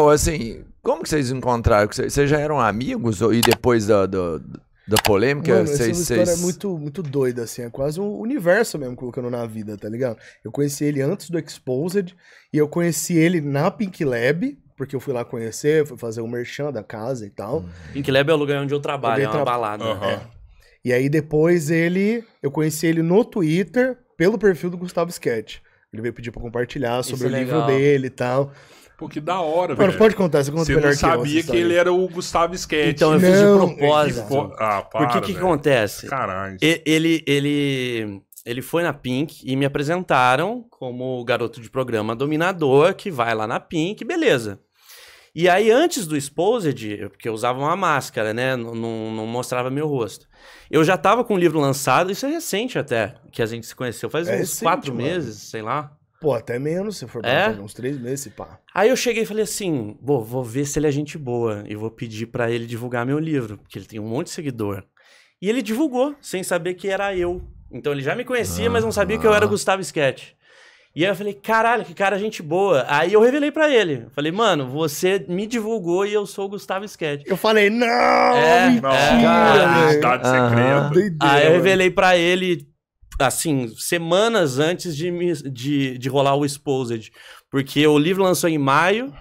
Ou assim, como que vocês encontraram? Vocês já eram amigos? E depois da, da, da polêmica? Mano, vocês, essa história vocês... é muito, muito doida, assim. É quase um universo mesmo colocando na vida, tá ligado? Eu conheci ele antes do Exposed. E eu conheci ele na Pink Lab, porque eu fui lá conhecer, fui fazer o um merchan da casa e tal. Uhum. Pink Lab é o lugar onde eu trabalho, é eu é uma balada. Uhum. É. E aí depois ele, eu conheci ele no Twitter, pelo perfil do Gustavo Sketch. Ele veio pedir pra compartilhar sobre o é livro dele e tal. Pô, que da hora, velho. pode contar, você conta Você melhor não que eu, sabia que, ele era o Gustavo Sketch. Então, eu fiz de é propósito. Pô, Ah, para, Porque o que, que velho. acontece? Caralho. Ele, ele, ele foi na Pink e me apresentaram como o garoto de programa dominador que vai lá na Pink, beleza. E aí, antes do Exposed, porque eu usava uma máscara, né? Não, não- não mostrava meu rosto. Eu já tava com o livro lançado, isso é recente até, que a gente se conheceu, faz É uns recente, quatro mano. meses, sei lá. Pô, até menos, se for é? uns três meses, pá. Aí eu cheguei e falei assim, vou, vou ver se ele é gente boa e vou pedir para ele divulgar meu livro, porque ele tem um monte de seguidor. E ele divulgou, sem saber que era eu. Então ele já me conhecia, ah, mas não sabia ah. que eu era ah. Gustavo Sketch. E aí eu falei, caralho, que cara gente boa. Aí eu revelei para ele. Falei, mano, você me divulgou e eu sou o Gustavo Sketch. Eu falei, não, é, mentira. É, cara, é Aí eu revelei para ele assim, semanas antes de, de, de rolar o Exposed. Porque o livro lançou em maio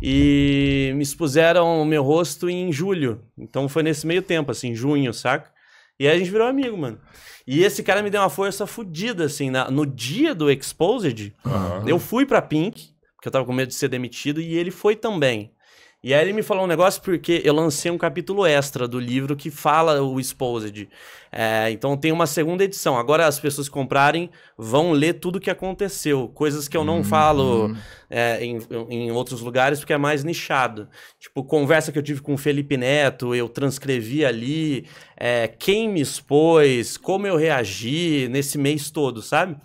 e me expuseram o meu rosto em julho. Então foi nesse meio tempo, assim, junho, saca? E aí a gente virou amigo, mano. E esse cara me deu uma força fodida, assim. Na, no dia do Exposed, uhum. eu fui pra Pink, porque eu tava com medo de ser demitido, e ele foi também. E aí ele me falou um negócio porque eu lancei um capítulo extra do livro que fala o Exposed. É, então tem uma segunda edição. Agora as pessoas que comprarem vão ler tudo o que aconteceu. Coisas que eu não uhum. falo é, em, em outros lugares porque é mais nichado. Tipo, conversa que eu tive com o Felipe Neto, eu transcrevi ali é, quem me expôs, como eu reagi nesse mês todo, sabe?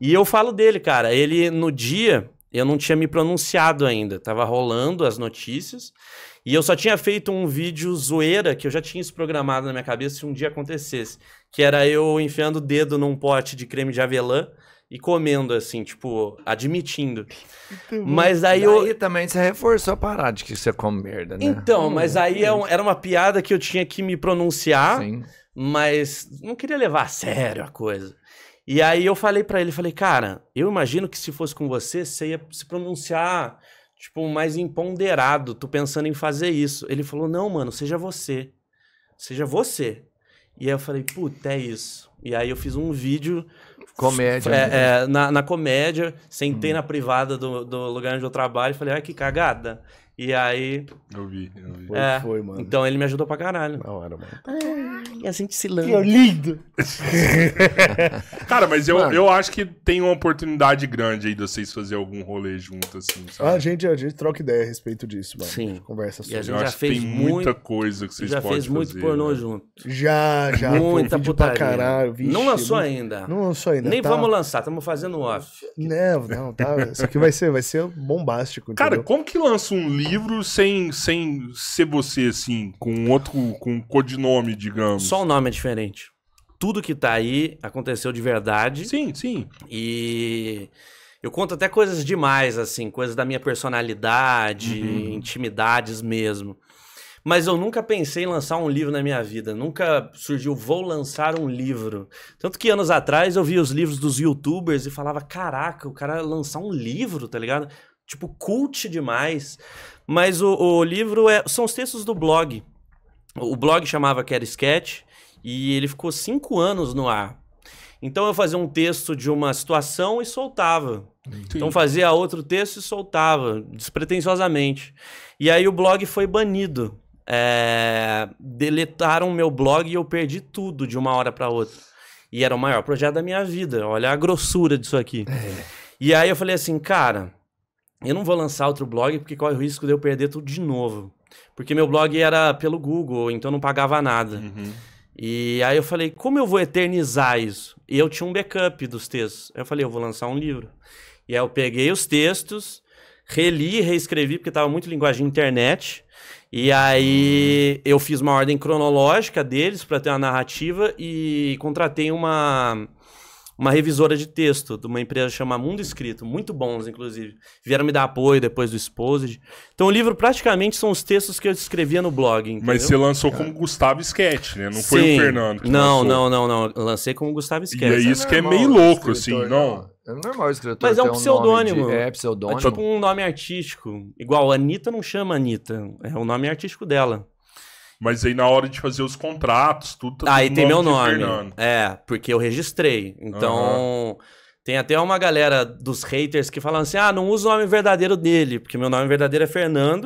E eu falo dele, cara. Ele no dia eu não tinha me pronunciado ainda, tava rolando as notícias. E eu só tinha feito um vídeo zoeira que eu já tinha isso programado na minha cabeça se um dia acontecesse. Que era eu enfiando o dedo num pote de creme de avelã e comendo, assim, tipo, admitindo. Mas aí e eu. Aí também você reforçou a parada de que você é come merda, né? Então, hum, mas aí é um, era uma piada que eu tinha que me pronunciar, Sim. mas não queria levar a sério a coisa. E aí eu falei para ele, falei, cara, eu imagino que se fosse com você, você ia se pronunciar, tipo, mais empoderado, tô pensando em fazer isso. Ele falou, não, mano, seja você. Seja você. E aí eu falei, puta, é isso. E aí eu fiz um vídeo... Comédia. É, é, na, na, comédia, sentei hum. na privada do, do lugar onde eu trabalho e falei, ai, que cagada. E aí... Eu vi, eu vi. É, foi, foi, mano. Então ele me ajudou pra caralho. Na hora, mano. É a gente se lança. Que lindo! Cara, mas eu, eu acho que tem uma oportunidade grande aí de vocês fazerem algum rolê junto, assim, sabe? A gente, a gente troca ideia a respeito disso, mano. Sim. Conversa sobre. E a gente eu já fez tem muito, muita coisa que vocês já podem fazer. Já fez muito pornô né? junto. Já, já. Muita puta caralho, vixe, não lançou ainda. Não lançou ainda. Nem tá... vamos lançar, estamos fazendo off. Não, né, não, tá. Isso aqui vai ser, vai ser bombástico. Entendeu? Cara, como que lança um livro sem, sem ser você, assim, com outro, com codinome, digamos? Só só o nome é diferente. Tudo que tá aí aconteceu de verdade. Sim, sim. E eu conto até coisas demais, assim, coisas da minha personalidade, uhum. intimidades mesmo. Mas eu nunca pensei em lançar um livro na minha vida. Nunca surgiu, vou lançar um livro. Tanto que anos atrás eu via os livros dos youtubers e falava: caraca, o cara lançar um livro, tá ligado? Tipo, cult demais. Mas o, o livro é, são os textos do blog. O blog chamava Que Era Sketch e ele ficou cinco anos no ar. Então eu fazia um texto de uma situação e soltava. Então fazia outro texto e soltava, despretensiosamente. E aí o blog foi banido. É... Deletaram meu blog e eu perdi tudo de uma hora para outra. E era o maior projeto da minha vida. Olha a grossura disso aqui. É. E aí eu falei assim, cara, eu não vou lançar outro blog porque corre o risco de eu perder tudo de novo. Porque meu blog era pelo Google, então não pagava nada. Uhum. E aí eu falei, como eu vou eternizar isso? E eu tinha um backup dos textos. Eu falei, eu vou lançar um livro. E aí eu peguei os textos, reli, reescrevi, porque estava muito linguagem internet. E aí hum. eu fiz uma ordem cronológica deles para ter uma narrativa e contratei uma uma revisora de texto de uma empresa chamada Mundo Escrito, muito bons, inclusive. Vieram me dar apoio depois do Exposed. Então o livro praticamente são os textos que eu escrevia no blog. Entendeu? Mas você lançou como é. Gustavo Sketch, né? Não Sim. foi o Fernando. não, lançou. não, não, não. Eu lancei como Gustavo Sketch. E é isso é que é, é meio louco, assim, não. não. É normal escritor. Mas é um pseudônimo. de... É pseudônimo. É tipo um nome artístico. Igual, Anitta não chama Anitta. É o nome artístico dela. Mas aí na hora de fazer os contratos, tudo tá. Aí tem meu nome. É, porque eu registrei. Então. Uhum. Tem até uma galera dos haters que falam assim: ah, não usa o nome verdadeiro dele, porque meu nome verdadeiro é Fernando.